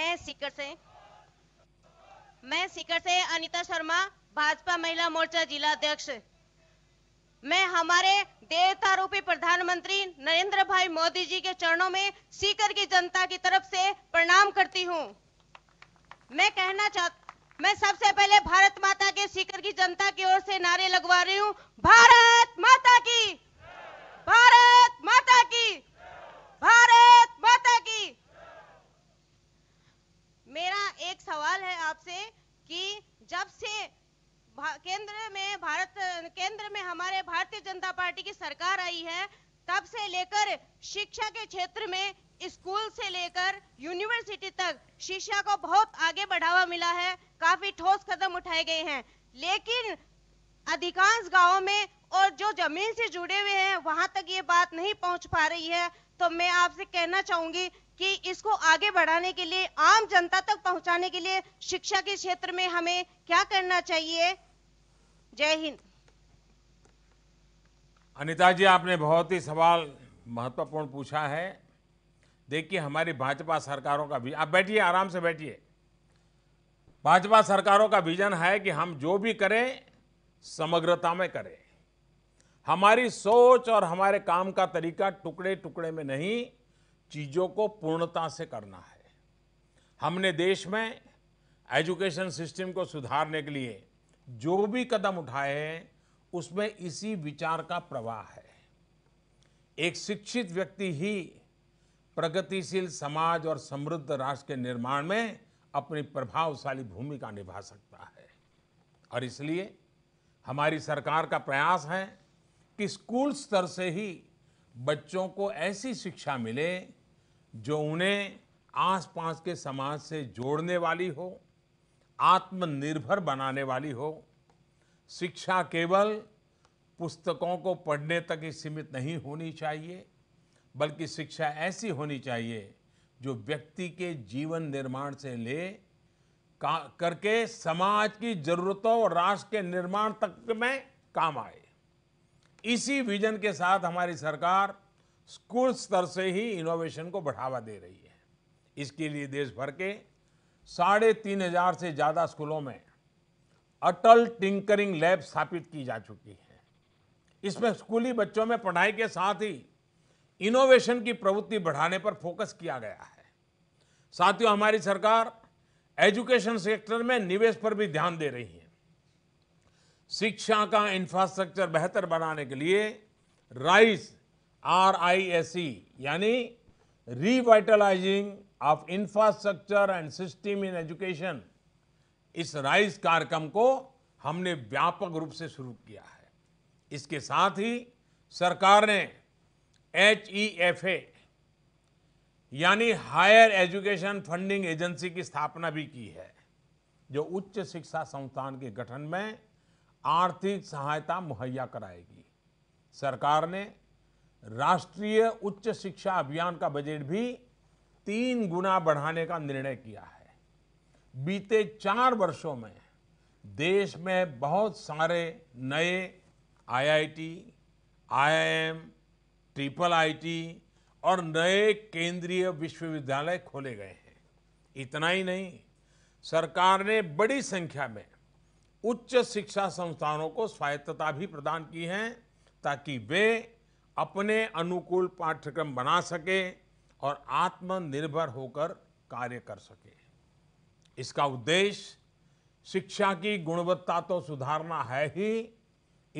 मैं सीकर से मैं सीकर से अनिता शर्मा भाजपा महिला मोर्चा जिला अध्यक्ष मैं हमारे देवता रूपी प्रधानमंत्री नरेंद्र भाई मोदी जी के चरणों में सीकर की जनता की तरफ से प्रणाम करती हूँ मैं कहना चाह मैं सबसे पहले भारत माता के सीकर की जनता की ओर से नारे लगवा रही हूँ भारत माता की भारत केंद्र में भारत केंद्र में हमारे भारतीय जनता पार्टी की सरकार आई है तब से लेकर शिक्षा के क्षेत्र में स्कूल से लेकर यूनिवर्सिटी तक शिक्षा को बहुत आगे बढ़ावा मिला है काफी ठोस कदम उठाए गए हैं लेकिन अधिकांश गांवों में और जो जमीन से जुड़े हुए हैं वहां तक ये बात नहीं पहुंच पा रही है तो मैं आपसे कहना चाहूंगी कि इसको आगे बढ़ाने के लिए आम जनता तक पहुंचाने के लिए शिक्षा के क्षेत्र में हमें क्या करना चाहिए जय हिंद अनिता जी आपने बहुत ही सवाल महत्वपूर्ण पूछा है देखिए हमारी भाजपा सरकारों का भी आप बैठिए आराम से बैठिए भाजपा सरकारों का विजन है कि हम जो भी करें समग्रता में करें हमारी सोच और हमारे काम का तरीका टुकड़े टुकड़े में नहीं चीज़ों को पूर्णता से करना है हमने देश में एजुकेशन सिस्टम को सुधारने के लिए जो भी कदम उठाए हैं उसमें इसी विचार का प्रवाह है एक शिक्षित व्यक्ति ही प्रगतिशील समाज और समृद्ध राष्ट्र के निर्माण में अपनी प्रभावशाली भूमिका निभा सकता है और इसलिए हमारी सरकार का प्रयास है कि स्कूल स्तर से ही बच्चों को ऐसी शिक्षा मिले जो उन्हें आसपास के समाज से जोड़ने वाली हो आत्मनिर्भर बनाने वाली हो शिक्षा केवल पुस्तकों को पढ़ने तक ही सीमित नहीं होनी चाहिए बल्कि शिक्षा ऐसी होनी चाहिए जो व्यक्ति के जीवन निर्माण से ले का करके समाज की जरूरतों और राष्ट्र के निर्माण तक में काम आए इसी विजन के साथ हमारी सरकार स्कूल स्तर से ही इनोवेशन को बढ़ावा दे रही है इसके लिए देश भर के साढ़े तीन हजार से ज़्यादा स्कूलों में अटल टिंकरिंग लैब स्थापित की जा चुकी है इसमें स्कूली बच्चों में पढ़ाई के साथ ही इनोवेशन की प्रवृत्ति बढ़ाने पर फोकस किया गया है साथियों हमारी सरकार एजुकेशन सेक्टर में निवेश पर भी ध्यान दे रही है शिक्षा का इंफ्रास्ट्रक्चर बेहतर बनाने के लिए RISE R I S E यानी revitalising of infrastructure and system in education इस राइस कार्यक्रम को हमने व्यापक रूप से शुरू किया है इसके साथ ही सरकार ने एच ई एफ ए यानी हायर एजुकेशन फंडिंग एजेंसी की स्थापना भी की है जो उच्च शिक्षा संस्थान के गठन में आर्थिक सहायता मुहैया कराएगी सरकार ने राष्ट्रीय उच्च शिक्षा अभियान का बजट भी तीन गुना बढ़ाने का निर्णय किया है बीते चार वर्षों में देश में बहुत सारे नए आईआईटी, आईएम, ट्रिपल आईटी और नए केंद्रीय विश्वविद्यालय खोले गए हैं इतना ही नहीं सरकार ने बड़ी संख्या में उच्च शिक्षा संस्थानों को स्वायत्तता भी प्रदान की है ताकि वे अपने अनुकूल पाठ्यक्रम बना सके और आत्मनिर्भर होकर कार्य कर सके इसका उद्देश्य शिक्षा की गुणवत्ता तो सुधारना है ही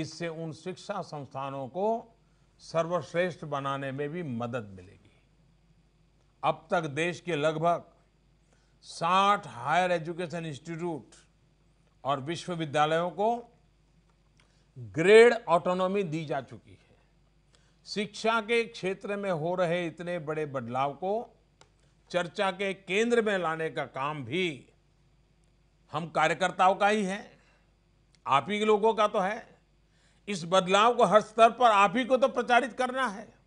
इससे उन शिक्षा संस्थानों को सर्वश्रेष्ठ बनाने में भी मदद मिलेगी अब तक देश के लगभग 60 हायर एजुकेशन इंस्टीट्यूट और विश्वविद्यालयों को ग्रेड ऑटोनॉमी दी जा चुकी है शिक्षा के क्षेत्र में हो रहे इतने बड़े बदलाव को चर्चा के केंद्र में लाने का काम भी हम कार्यकर्ताओं का ही है आप ही लोगों का तो है इस बदलाव को हर स्तर पर आप ही को तो प्रचारित करना है